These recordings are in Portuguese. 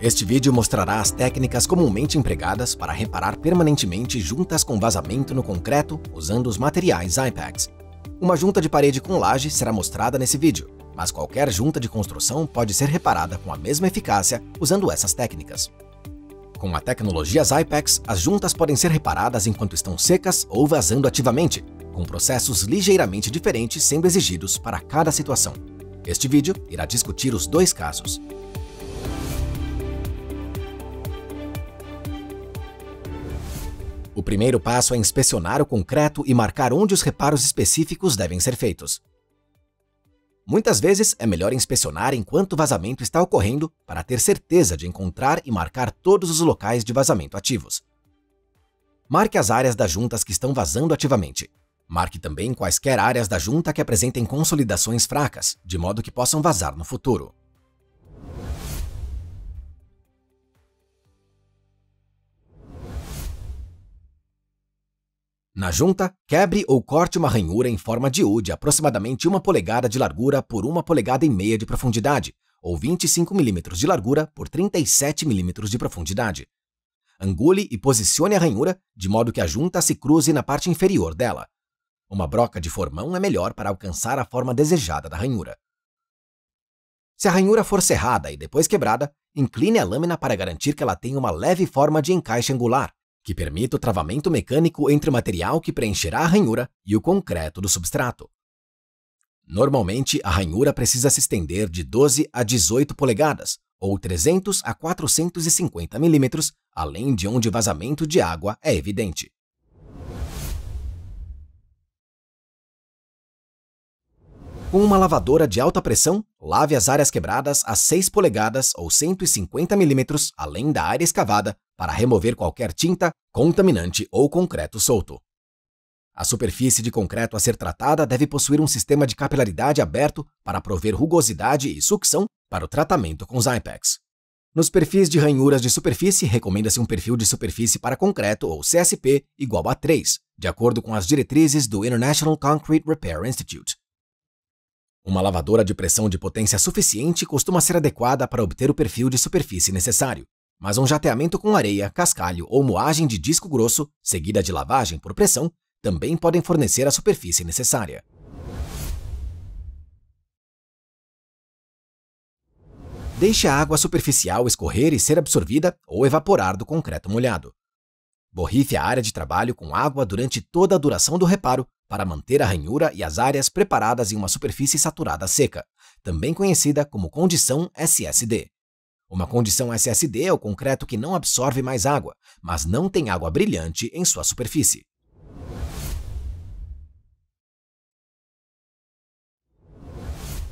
Este vídeo mostrará as técnicas comumente empregadas para reparar permanentemente juntas com vazamento no concreto usando os materiais IPAX. Uma junta de parede com laje será mostrada nesse vídeo, mas qualquer junta de construção pode ser reparada com a mesma eficácia usando essas técnicas. Com a tecnologia Zypex, as juntas podem ser reparadas enquanto estão secas ou vazando ativamente, com processos ligeiramente diferentes sendo exigidos para cada situação. Este vídeo irá discutir os dois casos. O primeiro passo é inspecionar o concreto e marcar onde os reparos específicos devem ser feitos. Muitas vezes é melhor inspecionar enquanto o vazamento está ocorrendo para ter certeza de encontrar e marcar todos os locais de vazamento ativos. Marque as áreas das juntas que estão vazando ativamente. Marque também quaisquer áreas da junta que apresentem consolidações fracas, de modo que possam vazar no futuro. Na junta, quebre ou corte uma ranhura em forma de U de aproximadamente 1 polegada de largura por 1 polegada e meia de profundidade, ou 25 mm de largura por 37 mm de profundidade. Angule e posicione a ranhura de modo que a junta se cruze na parte inferior dela. Uma broca de formão é melhor para alcançar a forma desejada da ranhura. Se a ranhura for serrada e depois quebrada, incline a lâmina para garantir que ela tenha uma leve forma de encaixe angular que permita o travamento mecânico entre o material que preencherá a ranhura e o concreto do substrato. Normalmente, a ranhura precisa se estender de 12 a 18 polegadas, ou 300 a 450 milímetros, além de onde vazamento de água é evidente. Com uma lavadora de alta pressão, lave as áreas quebradas a 6 polegadas ou 150 milímetros, além da área escavada, para remover qualquer tinta, contaminante ou concreto solto. A superfície de concreto a ser tratada deve possuir um sistema de capilaridade aberto para prover rugosidade e sucção para o tratamento com Zypex. Nos perfis de ranhuras de superfície, recomenda-se um perfil de superfície para concreto ou CSP igual a 3, de acordo com as diretrizes do International Concrete Repair Institute. Uma lavadora de pressão de potência suficiente costuma ser adequada para obter o perfil de superfície necessário, mas um jateamento com areia, cascalho ou moagem de disco grosso, seguida de lavagem por pressão, também podem fornecer a superfície necessária. Deixe a água superficial escorrer e ser absorvida ou evaporar do concreto molhado. Borrife a área de trabalho com água durante toda a duração do reparo para manter a ranhura e as áreas preparadas em uma superfície saturada seca, também conhecida como condição SSD. Uma condição SSD é o concreto que não absorve mais água, mas não tem água brilhante em sua superfície.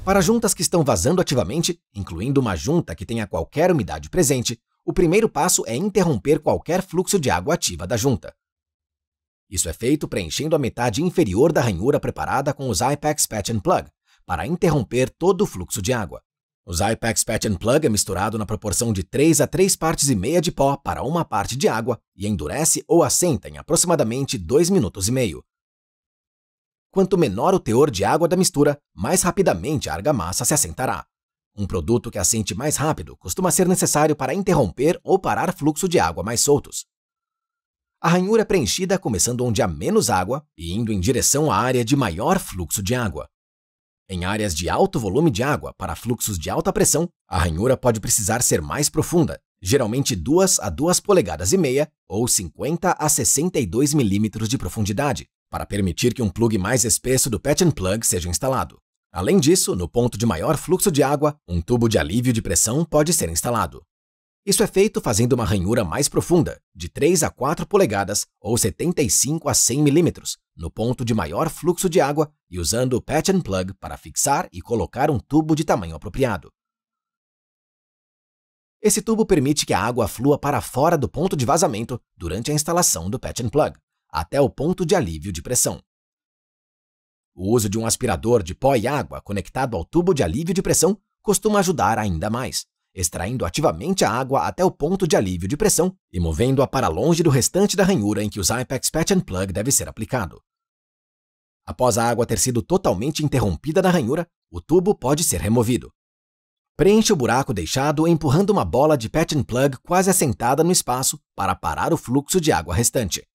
Para juntas que estão vazando ativamente, incluindo uma junta que tenha qualquer umidade presente, o primeiro passo é interromper qualquer fluxo de água ativa da junta. Isso é feito preenchendo a metade inferior da ranhura preparada com os IPEX Patch and Plug, para interromper todo o fluxo de água. O Zypex Patch and Plug é misturado na proporção de 3 a 3 partes e meia de pó para uma parte de água e endurece ou assenta em aproximadamente 2 minutos e meio. Quanto menor o teor de água da mistura, mais rapidamente a argamassa se assentará. Um produto que assente mais rápido costuma ser necessário para interromper ou parar fluxo de água mais soltos. A ranhura é preenchida começando onde há menos água e indo em direção à área de maior fluxo de água. Em áreas de alto volume de água para fluxos de alta pressão, a ranhura pode precisar ser mais profunda, geralmente 2 a 2 polegadas e meia ou 50 a 62 milímetros de profundidade, para permitir que um plugue mais espesso do patch and plug seja instalado. Além disso, no ponto de maior fluxo de água, um tubo de alívio de pressão pode ser instalado. Isso é feito fazendo uma ranhura mais profunda, de 3 a 4 polegadas ou 75 a 100 milímetros, no ponto de maior fluxo de água e usando o patch and plug para fixar e colocar um tubo de tamanho apropriado. Esse tubo permite que a água flua para fora do ponto de vazamento durante a instalação do patch and plug, até o ponto de alívio de pressão. O uso de um aspirador de pó e água conectado ao tubo de alívio de pressão costuma ajudar ainda mais, extraindo ativamente a água até o ponto de alívio de pressão e movendo-a para longe do restante da ranhura em que o Zypex Patch and Plug deve ser aplicado. Após a água ter sido totalmente interrompida na ranhura, o tubo pode ser removido. Preenche o buraco deixado empurrando uma bola de patch and plug quase assentada no espaço para parar o fluxo de água restante.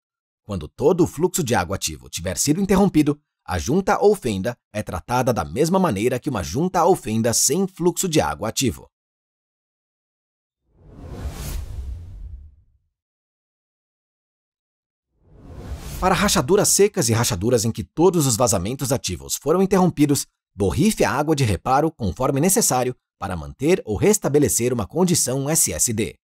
Quando todo o fluxo de água ativo tiver sido interrompido, a junta ou fenda é tratada da mesma maneira que uma junta ou fenda sem fluxo de água ativo. Para rachaduras secas e rachaduras em que todos os vazamentos ativos foram interrompidos, borrife a água de reparo conforme necessário para manter ou restabelecer uma condição SSD.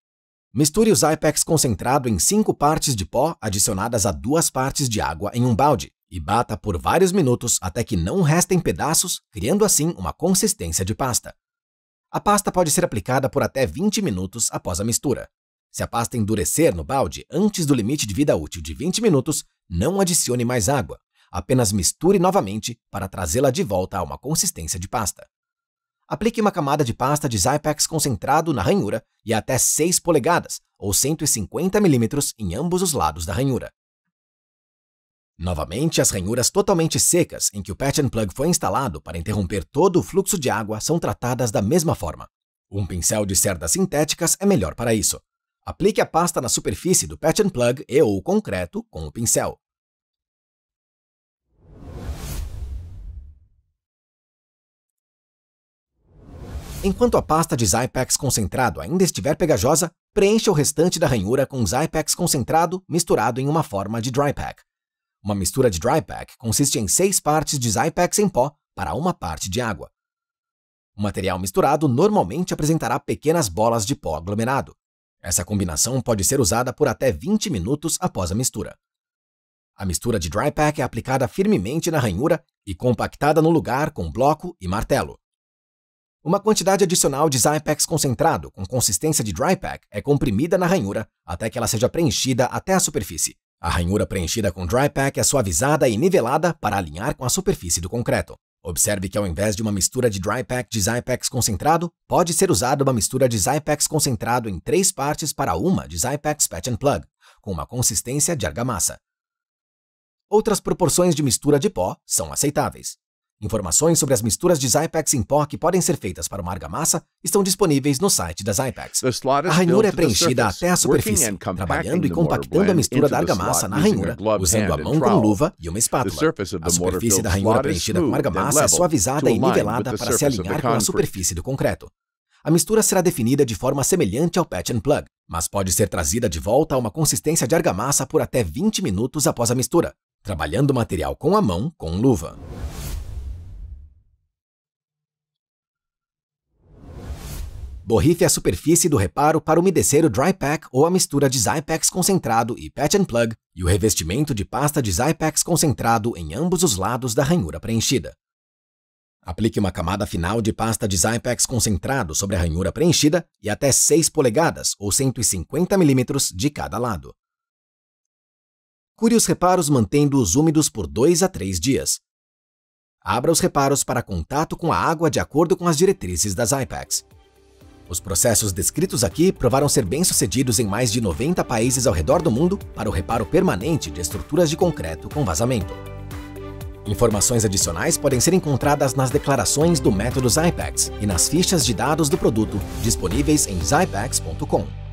Misture o IPEX concentrado em cinco partes de pó adicionadas a duas partes de água em um balde e bata por vários minutos até que não restem pedaços, criando assim uma consistência de pasta. A pasta pode ser aplicada por até 20 minutos após a mistura. Se a pasta endurecer no balde antes do limite de vida útil de 20 minutos, não adicione mais água, apenas misture novamente para trazê-la de volta a uma consistência de pasta. Aplique uma camada de pasta de Zypex concentrado na ranhura e até 6 polegadas ou 150 mm em ambos os lados da ranhura. Novamente, as ranhuras totalmente secas em que o patch and plug foi instalado para interromper todo o fluxo de água são tratadas da mesma forma. Um pincel de cerdas sintéticas é melhor para isso, Aplique a pasta na superfície do patch and plug e ou concreto com o pincel. Enquanto a pasta de Zypex concentrado ainda estiver pegajosa, preencha o restante da ranhura com Zypex concentrado misturado em uma forma de Dry Pack. Uma mistura de Dry Pack consiste em seis partes de Zypex em pó para uma parte de água. O material misturado normalmente apresentará pequenas bolas de pó aglomerado, essa combinação pode ser usada por até 20 minutos após a mistura. A mistura de dry pack é aplicada firmemente na ranhura e compactada no lugar com bloco e martelo. Uma quantidade adicional de Zypex concentrado com consistência de dry pack é comprimida na ranhura até que ela seja preenchida até a superfície. A ranhura preenchida com dry pack é suavizada e nivelada para alinhar com a superfície do concreto. Observe que ao invés de uma mistura de dry pack de Zypex concentrado, pode ser usada uma mistura de Zypex concentrado em três partes para uma de Zypex Patch and Plug, com uma consistência de argamassa. Outras proporções de mistura de pó são aceitáveis. Informações sobre as misturas de Zypex em pó que podem ser feitas para uma argamassa estão disponíveis no site da Zypex. A ranhura é preenchida até a superfície, trabalhando e compactando a mistura da argamassa na ranhura, usando a mão com luva e uma espátula. A superfície da ranhura preenchida com argamassa é suavizada e nivelada para se alinhar com a superfície do concreto. A mistura será definida de forma semelhante ao patch and plug, mas pode ser trazida de volta a uma consistência de argamassa por até 20 minutos após a mistura, trabalhando o material com a mão com luva. Borrife é a superfície do reparo para umedecer o Dry Pack ou a mistura de Zypex concentrado e Patch and Plug e o revestimento de pasta de Zypex concentrado em ambos os lados da ranhura preenchida. Aplique uma camada final de pasta de Zypex concentrado sobre a ranhura preenchida e até 6 polegadas ou 150 mm de cada lado. Cure os reparos mantendo-os úmidos por 2 a 3 dias. Abra os reparos para contato com a água de acordo com as diretrizes da Zypex. Os processos descritos aqui provaram ser bem-sucedidos em mais de 90 países ao redor do mundo para o reparo permanente de estruturas de concreto com vazamento. Informações adicionais podem ser encontradas nas declarações do método Zypex e nas fichas de dados do produto disponíveis em zypex.com.